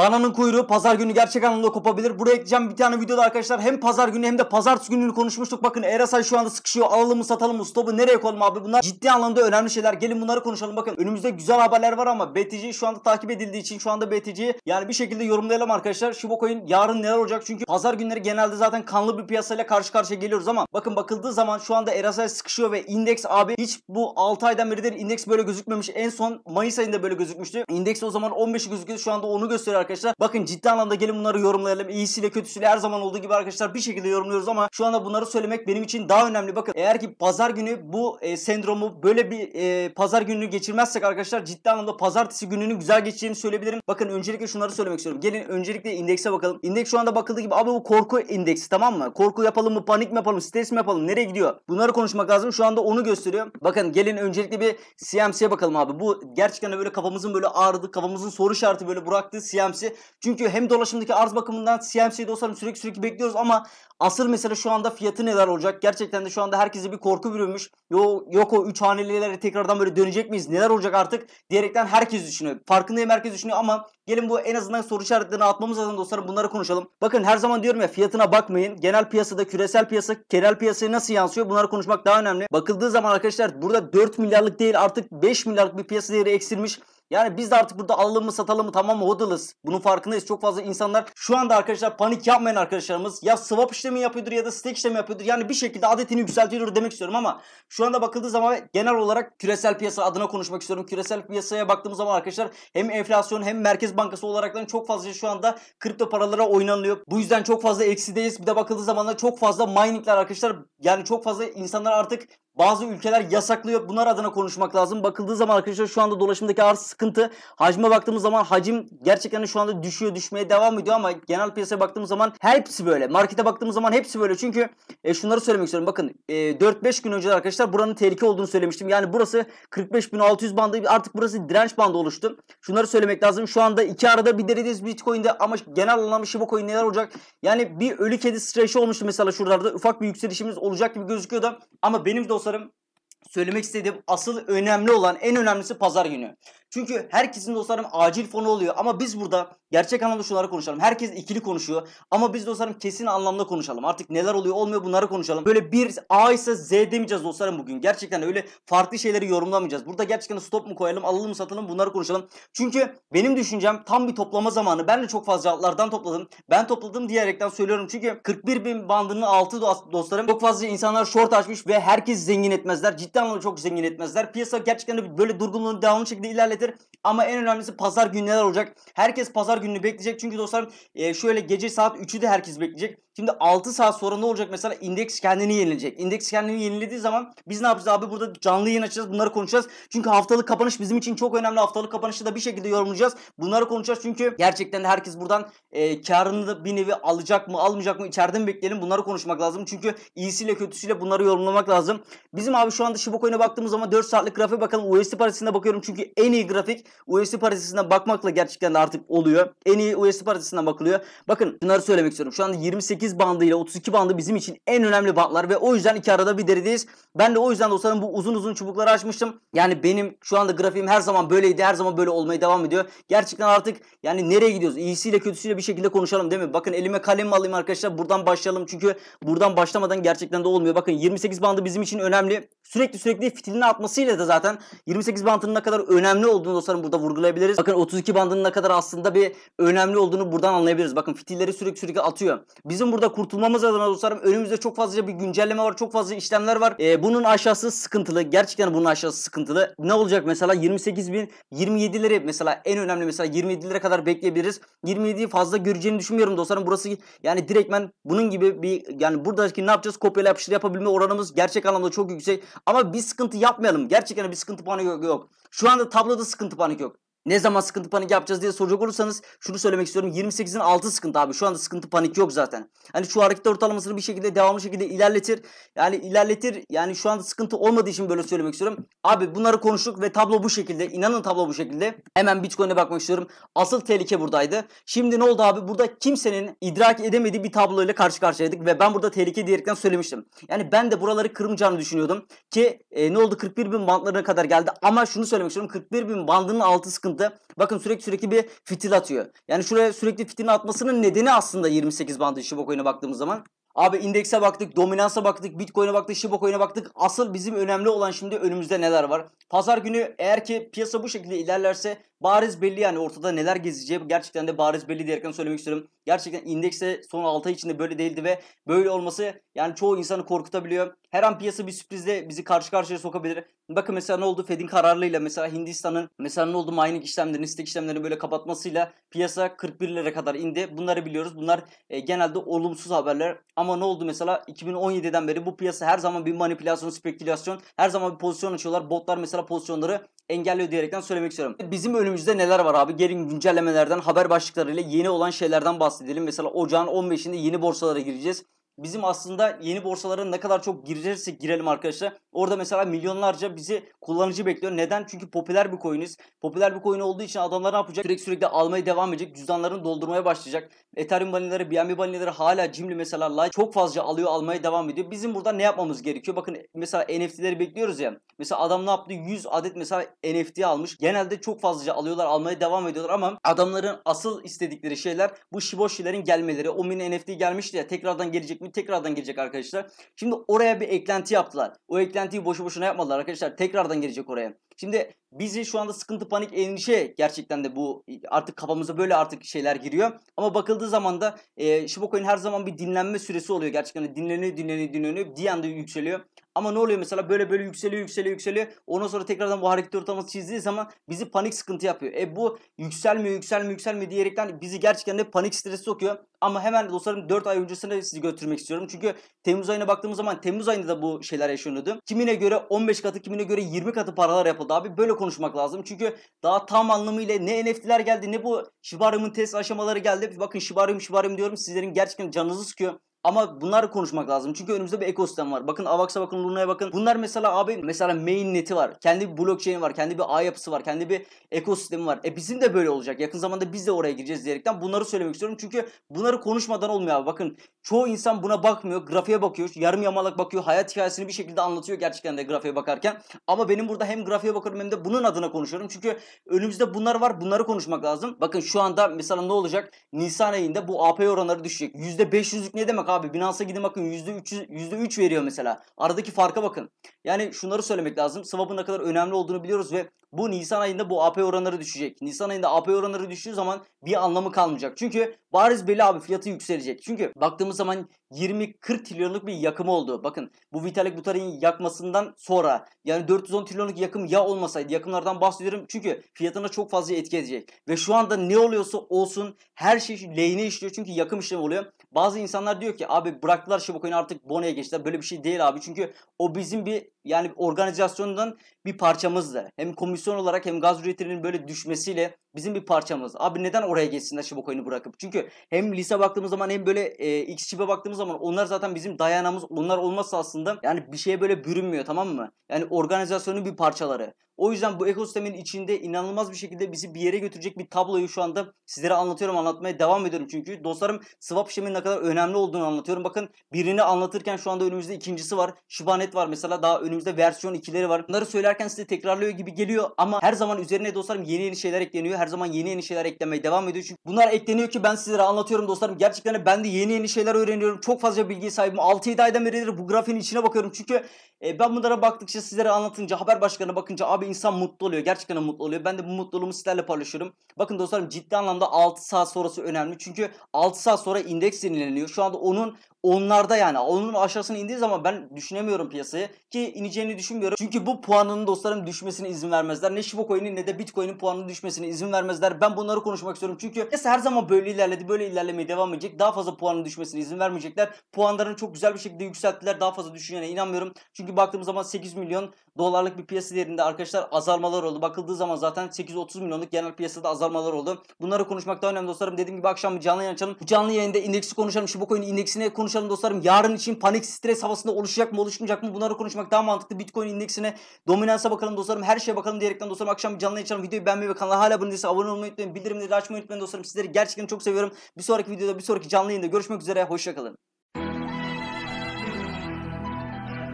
Dana'nın kuyruğu pazar günü gerçek anlamda kopabilir. Buraya ekleyeceğim bir tane videoda arkadaşlar hem pazar günü hem de pazartesi gününü konuşmuştuk. Bakın Erasay şu anda sıkışıyor. Alalım mı satalım mı stopu nereye koyalım abi bunlar ciddi anlamda önemli şeyler. Gelin bunları konuşalım bakın. Önümüzde güzel haberler var ama BTC şu anda takip edildiği için şu anda BTC yani bir şekilde yorumlayalım arkadaşlar. Shibocoin yarın neler olacak? Çünkü pazar günleri genelde zaten kanlı bir piyasayla karşı karşıya geliyoruz ama bakın bakıldığı zaman şu anda Erasay sıkışıyor ve indeks abi hiç bu 6 aydan beridir indeks böyle gözükmemiş. En son Mayıs ayında böyle gözükmüştü. İndeks o zaman 15'i gözüküyor. Şu anda onu gösteriyor arkadaşlar arkadaşlar. Bakın ciddi anlamda gelin bunları yorumlayalım. İyisiyle kötüsüyle her zaman olduğu gibi arkadaşlar bir şekilde yorumluyoruz ama şu anda bunları söylemek benim için daha önemli. Bakın eğer ki pazar günü bu e, sendromu böyle bir e, pazar gününü geçirmezsek arkadaşlar ciddi anlamda pazartesi gününün güzel geçeceğini söyleyebilirim. Bakın öncelikle şunları söylemek istiyorum. Gelin öncelikle indekse bakalım. İndeks şu anda bakıldığı gibi abi bu korku indeksi tamam mı? Korku yapalım mı? Panik mi yapalım? Stres mi yapalım? Nereye gidiyor? Bunları konuşmak lazım. Şu anda onu gösteriyor. Bakın gelin öncelikle bir CMC'ye bakalım abi. Bu gerçekten böyle kafamızın böyle ağrıdı, kafamızın soru işareti böyle bıraktığı CMC CMC. Çünkü hem dolaşımdaki arz bakımından CMC'yi dostlarım sürekli sürekli bekliyoruz ama asıl mesele şu anda fiyatı neler olacak? Gerçekten de şu anda herkese bir korku bürünmüş. Yo, yok o 3 hanelilere tekrardan böyle dönecek miyiz? Neler olacak artık? Diyerekten herkes düşünüyor. Farkındayım herkes düşünüyor ama gelin bu en azından soru işaretlerini atmamız lazım dostlarım. Bunları konuşalım. Bakın her zaman diyorum ya fiyatına bakmayın. Genel piyasada, küresel piyasa, genel piyasaya nasıl yansıyor? Bunları konuşmak daha önemli. Bakıldığı zaman arkadaşlar burada 4 milyarlık değil artık 5 milyarlık bir piyasa değeri eksilmiş. Yani biz de artık burada alalım mı satalım mı tamam mı hodlız. Bunun farkındayız. Çok fazla insanlar şu anda arkadaşlar panik yapmayan arkadaşlarımız ya swap işlemi yapıyordur ya da stake işlemi yapıyordur. Yani bir şekilde adetini yükseltiyordur demek istiyorum ama şu anda bakıldığı zaman genel olarak küresel piyasa adına konuşmak istiyorum. Küresel piyasaya baktığımız zaman arkadaşlar hem enflasyon hem merkez bankası olaraktan çok fazla şu anda kripto paralara oynanılıyor. Bu yüzden çok fazla eksideyiz. Bir de bakıldığı zaman da çok fazla miningler arkadaşlar yani çok fazla insanlar artık bazı ülkeler yasaklıyor. Bunlar adına konuşmak lazım. Bakıldığı zaman arkadaşlar şu anda dolaşımdaki arz sıkıntı. Hacme baktığımız zaman hacim gerçekten şu anda düşüyor, düşmeye devam ediyor ama genel piyasaya baktığımız zaman hepsi böyle. Markete baktığımız zaman hepsi böyle. Çünkü e, şunları söylemek istiyorum. Bakın e, 4-5 gün önce arkadaşlar buranın tehlike olduğunu söylemiştim. Yani burası 45.600 bandı artık burası direnç bandı oluştu. Şunları söylemek lazım. Şu anda iki arada bir dereceyiz Bitcoin'de ama genel anlamda Shiba Coin neler olacak? Yani bir ölü kedi streşi olmuştu mesela şuralarda. Ufak bir yükselişimiz olacak gibi gözüküyordu ama benim de dostlarım söylemek istediğim asıl önemli olan en önemlisi pazar günü. Çünkü herkesin dostlarım acil fonu oluyor ama biz burada gerçek anlamda şunları konuşalım. Herkes ikili konuşuyor ama biz dostlarım kesin anlamda konuşalım. Artık neler oluyor olmuyor bunları konuşalım. Böyle bir A ise Z demeyeceğiz dostlarım bugün. Gerçekten öyle farklı şeyleri yorumlamayacağız. Burada gerçekten stop mu koyalım alalım mı satalım bunları konuşalım. Çünkü benim düşüncem tam bir toplama zamanı. Ben de çok fazla altlardan topladım. Ben topladım diyerekten söylüyorum. Çünkü 41 bin bandının altı dostlarım çok fazla insanlar short açmış ve herkes zengin etmezler. Ciddi İstanbul'u çok zengin etmezler. Piyasa gerçekten de böyle durgunluğunu devamlı şekilde ilerletir. Ama en önemlisi pazar günü neler olacak? Herkes pazar gününü bekleyecek. Çünkü dostlarım e, şöyle gece saat 3'ü de herkes bekleyecek. Şimdi 6 saat sonra ne olacak mesela? indeks kendini yenilecek. İndeks kendini yenilediği zaman biz ne yapacağız abi? Burada canlı yayın açacağız. Bunları konuşacağız. Çünkü haftalık kapanış bizim için çok önemli. Haftalık kapanışı da bir şekilde yorumlayacağız. Bunları konuşacağız çünkü gerçekten de herkes buradan e, karını da bir nevi alacak mı almayacak mı içeriden bekleyelim. Bunları konuşmak lazım. Çünkü iyisiyle kötüsüyle bunları yorumlamak lazım. Bizim abi şu anda şimdi çubuk oyuna baktığımız zaman 4 saatlik grafiğe bakalım. USD paritesine bakıyorum çünkü en iyi grafik USD paritesinden bakmakla gerçekten artık oluyor. En iyi USD paritesinden bakılıyor. Bakın bunları söylemek istiyorum. Şu anda 28 bandı ile 32 bandı bizim için en önemli bantlar ve o yüzden iki arada bir derideyiz. Ben de o yüzden dostlarım bu uzun uzun çubukları açmıştım. Yani benim şu anda grafiğim her zaman böyleydi. Her zaman böyle olmaya devam ediyor. Gerçekten artık yani nereye gidiyoruz? İyisiyle kötüsüyle bir şekilde konuşalım değil mi? Bakın elime kalem alayım arkadaşlar. Buradan başlayalım çünkü buradan başlamadan gerçekten de olmuyor. Bakın 28 bandı bizim için önemli. Sürekli sürekli fitilini atmasıyla da zaten 28 bandının ne kadar önemli olduğunu dostlarım burada vurgulayabiliriz. Bakın 32 bandının ne kadar aslında bir önemli olduğunu buradan anlayabiliriz. Bakın fitilleri sürekli sürekli atıyor. Bizim burada kurtulmamız adına dostlarım önümüzde çok fazla bir güncelleme var. Çok fazla işlemler var. Ee, bunun aşağısı sıkıntılı. Gerçekten bunun aşağısı sıkıntılı. Ne olacak mesela 28 bin 27'leri mesela en önemli mesela 27'lere kadar bekleyebiliriz. 27'yi fazla göreceğini düşünmüyorum dostlarım. Burası yani direktmen bunun gibi bir yani buradaki ne yapacağız? Kopyala yapıştır yapabilme oranımız gerçek anlamda çok yüksek. Ama bir sıkıntı yapmayalım. Gerçekten bir sıkıntı panik yok. Şu anda tabloda sıkıntı panik yok ne zaman sıkıntı panik yapacağız diye soracak olursanız şunu söylemek istiyorum. 28'in altı sıkıntı abi. Şu anda sıkıntı panik yok zaten. Hani şu hareket ortalamasını bir şekilde devamlı şekilde ilerletir. Yani ilerletir. Yani şu anda sıkıntı olmadığı için böyle söylemek istiyorum. Abi bunları konuştuk ve tablo bu şekilde. İnanın tablo bu şekilde. Hemen Bitcoin'e bakmak istiyorum. Asıl tehlike buradaydı. Şimdi ne oldu abi? Burada kimsenin idrak edemediği bir tablo ile karşı karşıyaydık ve ben burada tehlike diyerekten söylemiştim. Yani ben de buraları kırmayacağını düşünüyordum ki e, ne oldu 41 bin bandlarına kadar geldi ama şunu söylemek istiyorum 41 bin bandının altı sıkıntı sıkıntı. Bakın sürekli sürekli bir fitil atıyor. Yani şuraya sürekli fitilini atmasının nedeni aslında 28 bandı Shiba baktığımız zaman. Abi indekse baktık, dominansa baktık, bitcoin'e baktık, shiba coin'e baktık. Asıl bizim önemli olan şimdi önümüzde neler var. Pazar günü eğer ki piyasa bu şekilde ilerlerse bariz belli yani ortada neler gezeceği gerçekten de bariz belli diyerekten söylemek istiyorum. Gerçekten indekse son 6 ay içinde böyle değildi ve böyle olması yani çoğu insanı korkutabiliyor. Her an piyasa bir sürprizle bizi karşı karşıya sokabilir. Bakın mesela ne oldu Fed'in kararlığıyla mesela Hindistan'ın mesela ne oldu mining işlemlerini, stek işlemlerini böyle kapatmasıyla piyasa 41 lira kadar indi. Bunları biliyoruz. Bunlar e, genelde olumsuz haberler. Ama ne oldu mesela 2017'den beri bu piyasa her zaman bir manipülasyon, spekülasyon, her zaman bir pozisyon açıyorlar. Botlar mesela pozisyonları engelliyor diyerekten söylemek istiyorum. Bizim önümüzde neler var abi? Gelin güncellemelerden, haber başlıklarıyla yeni olan şeylerden bahsedelim. Mesela ocağın 15'inde yeni borsalara gireceğiz bizim aslında yeni borsalara ne kadar çok girerse girelim arkadaşlar. Orada mesela milyonlarca bizi kullanıcı bekliyor. Neden? Çünkü popüler bir coin'iz. Popüler bir coin olduğu için adamlar ne yapacak? Sürekli sürekli almaya devam edecek. Cüzdanlarını doldurmaya başlayacak. Ethereum banileri, BNB banileri hala Cimli mesela Lite çok fazla alıyor almaya devam ediyor. Bizim burada ne yapmamız gerekiyor? Bakın mesela NFT'leri bekliyoruz ya. Mesela adam ne yaptı? 100 adet mesela NFT almış. Genelde çok fazlaca alıyorlar almaya devam ediyorlar ama adamların asıl istedikleri şeyler bu Shiboshi'lerin gelmeleri. O min NFT gelmişti ya tekrardan gelecek mi? gibi tekrardan gelecek arkadaşlar. Şimdi oraya bir eklenti yaptılar. O eklentiyi boşu boşuna yapmadılar arkadaşlar. Tekrardan gelecek oraya. Şimdi bizi şu anda sıkıntı, panik, endişe gerçekten de bu artık kafamıza böyle artık şeyler giriyor. Ama bakıldığı zaman da e, Shibokoin her zaman bir dinlenme süresi oluyor. Gerçekten dinleniyor, dinleniyor, dinleniyor. Bir anda yükseliyor. Ama ne oluyor mesela böyle böyle yükseliyor yükseliyor yükseliyor. Ondan sonra tekrardan bu hareket ortalaması çizdiği zaman bizi panik sıkıntı yapıyor. E bu yükselmiyor yükselmiyor yükselmiyor diyerekten bizi gerçekten de panik stresi sokuyor. Ama hemen dostlarım 4 ay öncesine sizi götürmek istiyorum. Çünkü Temmuz ayına baktığımız zaman Temmuz ayında da bu şeyler yaşanıyordu. Kimine göre 15 katı kimine göre 20 katı paralar yapıldı oldu abi. Böyle konuşmak lazım. Çünkü daha tam anlamıyla ne NFT'ler geldi ne bu Shibarium'un test aşamaları geldi. Bakın Shibarium Shibarium diyorum sizlerin gerçekten canınızı sıkıyor. Ama bunları konuşmak lazım. Çünkü önümüzde bir ekosistem var. Bakın Avax'a bakın, Luna'ya bakın. Bunlar mesela abi mesela main neti var. Kendi bir blockchain'i var. Kendi bir ağ yapısı var. Kendi bir ekosistemi var. E bizim de böyle olacak. Yakın zamanda biz de oraya gireceğiz diyerekten bunları söylemek istiyorum. Çünkü bunları konuşmadan olmuyor abi. Bakın çoğu insan buna bakmıyor. Grafiğe bakıyor. Yarım yamalak bakıyor. Hayat hikayesini bir şekilde anlatıyor gerçekten de grafiğe bakarken. Ama benim burada hem grafiğe bakıyorum hem de bunun adına konuşuyorum. Çünkü önümüzde bunlar var. Bunları konuşmak lazım. Bakın şu anda mesela ne olacak? Nisan ayında bu AP oranları düşecek. %500'lük ne demek abi. Binance'a gidin bakın %3, %3 veriyor mesela. Aradaki farka bakın. Yani şunları söylemek lazım. Swap'ın ne kadar önemli olduğunu biliyoruz ve bu Nisan ayında bu AP oranları düşecek. Nisan ayında AP oranları düştüğü zaman bir anlamı kalmayacak. Çünkü bariz belli abi fiyatı yükselecek. Çünkü baktığımız zaman 20-40 trilyonluk bir yakımı oldu. Bakın bu Vitalik Buterin yakmasından sonra yani 410 trilyonluk yakım ya olmasaydı yakımlardan bahsediyorum. Çünkü fiyatına çok fazla etki edecek. Ve şu anda ne oluyorsa olsun her şey lehine işliyor. Çünkü yakım işlemi oluyor. Bazı insanlar diyor ki abi bıraktılar Shibacoin'i artık Bono'ya geçtiler. Böyle bir şey değil abi. Çünkü o bizim bir yani organizasyondan bir parçamızdı. Hem komisyon pozisyon olarak hem gaz üretiminin böyle düşmesiyle bizim bir parçamız. Abi neden oraya geçsinler Şibok oyunu bırakıp? Çünkü hem lise baktığımız zaman hem böyle e, X çipe baktığımız zaman onlar zaten bizim dayanamız. Onlar olmazsa aslında yani bir şeye böyle bürünmüyor tamam mı? Yani organizasyonun bir parçaları. O yüzden bu ekosistemin içinde inanılmaz bir şekilde bizi bir yere götürecek bir tabloyu şu anda sizlere anlatıyorum anlatmaya devam ediyorum. Çünkü dostlarım swap işleminin ne kadar önemli olduğunu anlatıyorum. Bakın birini anlatırken şu anda önümüzde ikincisi var. Shibanet var mesela daha önümüzde versiyon ikileri var. Bunları söylerken size tekrarlıyor gibi geliyor ama her zaman üzerine dostlarım yeni yeni şeyler ekleniyor. Her zaman yeni yeni şeyler eklemeye devam ediyor. Çünkü bunlar ekleniyor ki ben sizlere anlatıyorum dostlarım. Gerçekten ben de yeni yeni şeyler öğreniyorum. Çok fazla bilgi sahibim. 6-7 aydan beridir bu grafiğin içine bakıyorum. Çünkü e, ben bunlara baktıkça sizlere anlatınca haber başkanına bakınca abi insan mutlu oluyor. Gerçekten mutlu oluyor. Ben de bu mutluluğumu sizlerle paylaşıyorum. Bakın dostlarım ciddi anlamda 6 saat sonrası önemli. Çünkü 6 saat sonra indeks yenileniyor. Şu anda onun onlarda yani. Onun aşağısına indiği zaman ben düşünemiyorum piyasayı. Ki ineceğini düşünmüyorum. Çünkü bu puanının dostlarım düşmesine izin vermezler. Ne Shiba Coin'in ne de Bitcoin'in puanının düşmesine izin vermezler. Ben bunları konuşmak istiyorum. Çünkü her zaman böyle ilerledi. Böyle ilerlemeye devam edecek. Daha fazla puanın düşmesine izin vermeyecekler. Puanlarını çok güzel bir şekilde yükselttiler. Daha fazla düşüneceğine inanmıyorum. Çünkü baktığımız zaman 8 milyon dolarlık bir piyasa değerinde arkadaşlar azalmalar oldu. Bakıldığı zaman zaten 8-30 milyonluk genel piyasada azalmalar oldu. Bunları konuşmak daha önemli dostlarım. Dediğim gibi akşam bir canlı yayın açalım. Bu canlı yayında indeksi konuşalım. Shiba Coin indeksine konuş konuşalım dostlarım. Yarın için panik stres havasında oluşacak mı oluşmayacak mı bunları konuşmak daha mantıklı. Bitcoin indeksine, dominansa bakalım dostlarım. Her şeye bakalım diyerekten dostlarım. Akşam bir canlı yayın Videoyu beğenmeyi ve kanala hala abone değilse abone olmayı unutmayın. Bildirimleri açmayı unutmayın dostlarım. Sizleri gerçekten çok seviyorum. Bir sonraki videoda, bir sonraki canlı yayında görüşmek üzere. Hoşçakalın.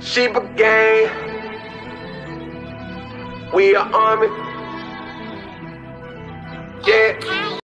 Sheba gang. We are army. Yeah.